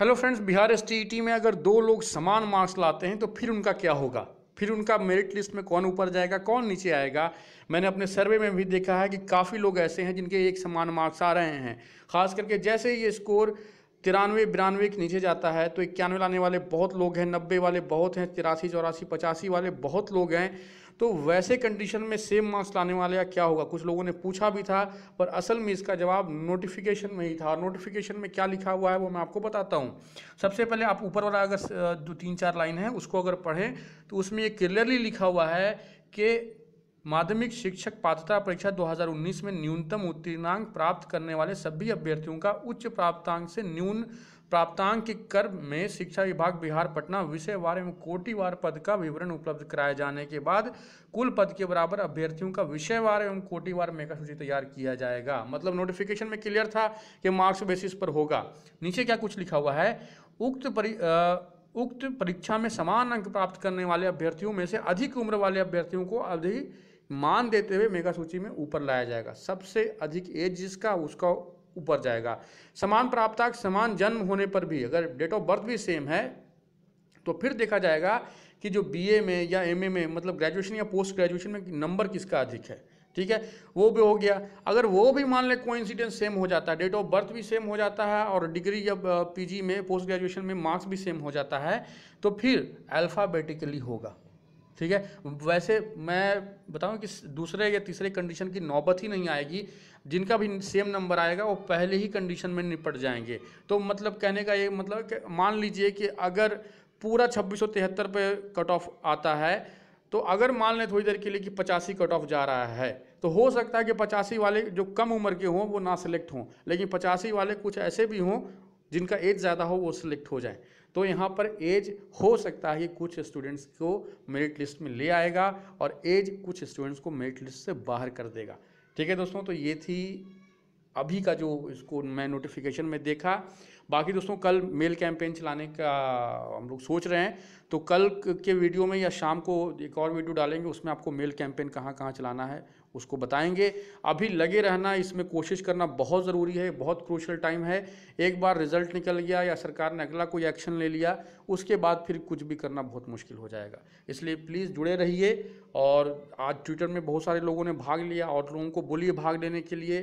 hello friends Bihar S में अगर दो लोग समान मार्क्स लाते हैं तो फिर उनका क्या होगा फिर उनका मेरिट लिस्ट में कौन ऊपर जाएगा कौन नीचे आएगा मैंने अपने सर्वे में भी देखा है कि काफ़ी लोग ऐसे हैं जिनके एक समान मार्क्स आ रहे हैं खास करके जैसे ये स्कोर तिरानवे बिरानवे के नीचे जाता है तो इक्यानवे लाने वाले बहुत लोग हैं नब्बे वाले बहुत हैं तिरासी चौरासी पचासी वाले बहुत लोग हैं तो वैसे कंडीशन में सेम मार्क्स लाने वाले या क्या होगा कुछ लोगों ने पूछा भी था पर असल में इसका जवाब नोटिफिकेशन में ही था और नोटिफिकेशन में क्या लिखा हुआ है वो मैं आपको बताता हूँ सबसे पहले आप ऊपर वाला अगर जो तीन चार लाइन है उसको अगर पढ़ें तो उसमें ये क्लियरली लिखा हुआ है कि माध्यमिक शिक्षक पात्रता परीक्षा 2019 में न्यूनतम उत्तीर्णांक प्राप्त करने वाले सभी अभ्यर्थियों का उच्च प्राप्तांक से न्यून प्राप्तांक के क्रम में शिक्षा विभाग बिहार पटना विषयवार एवं कोटिवार पद का विवरण उपलब्ध कराए जाने के बाद कुल पद के बराबर अभ्यर्थियों का विषय वार एवं कोटिवार मेगा सूची तैयार किया जाएगा मतलब नोटिफिकेशन में क्लियर था कि मार्क्स बेसिस पर होगा नीचे क्या कुछ लिखा हुआ है उक्त परि उक्त परीक्षा में समान अंक प्राप्त करने वाले अभ्यर्थियों में से अधिक उम्र वाले अभ्यर्थियों को अधिक मान देते हुए मेगा सूची में ऊपर लाया जाएगा सबसे अधिक एज जिसका उसका ऊपर जाएगा समान प्राप्त समान जन्म होने पर भी अगर डेट ऑफ बर्थ भी सेम है तो फिर देखा जाएगा कि जो बीए में या एमए में मतलब ग्रेजुएशन या पोस्ट ग्रेजुएशन में नंबर किसका अधिक है ठीक है वो भी हो गया अगर वो भी मान लें कोई सेम हो जाता है डेट ऑफ बर्थ भी सेम हो जाता है और डिग्री या पीजी में पोस्ट ग्रेजुएशन में मार्क्स भी सेम हो जाता है तो फिर अल्फ़ाबेटिकली होगा ठीक है वैसे मैं बताऊं कि दूसरे या तीसरे कंडीशन की नौबत ही नहीं आएगी जिनका भी सेम नंबर आएगा वो पहले ही कंडीशन में निपट जाएंगे तो मतलब कहने का ये मतलब कि मान लीजिए कि अगर पूरा छब्बीस सौ तिहत्तर पे कट ऑफ आता है तो अगर मान लें थोड़ी देर के लिए कि पचासी कट ऑफ जा रहा है तो हो सकता है कि पचासी वाले जो कम उम्र के हों वो ना सेलेक्ट हों लेकिन पचासी वाले कुछ ऐसे भी हों जिनका एज ज़्यादा हो वो सिलेक्ट हो जाए तो यहाँ पर एज हो सकता है कुछ स्टूडेंट्स को मेरिट लिस्ट में ले आएगा और एज कुछ स्टूडेंट्स को मेरिट लिस्ट से बाहर कर देगा ठीक है दोस्तों तो ये थी अभी का जो इसको मैं नोटिफिकेशन में देखा बाकी दोस्तों कल मेल कैंपेन चलाने का हम लोग सोच रहे हैं तो कल के वीडियो में या शाम को एक और वीडियो डालेंगे उसमें आपको मेल कैंपेन कहाँ कहाँ चलाना है उसको बताएंगे अभी लगे रहना इसमें कोशिश करना बहुत ज़रूरी है बहुत क्रूशल टाइम है एक बार रिजल्ट निकल गया या सरकार ने अगला कोई एक्शन ले लिया उसके बाद फिर कुछ भी करना बहुत मुश्किल हो जाएगा इसलिए प्लीज़ जुड़े रहिए और आज ट्विटर में बहुत सारे लोगों ने भाग लिया और लोगों को बोलिए भाग लेने के लिए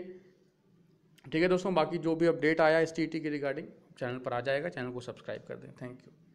ठीक है दोस्तों बाकी जो भी अपडेट आया एस टी के रिगार्डिंग चैनल पर आ जाएगा चैनल को सब्सक्राइब कर दें थैंक यू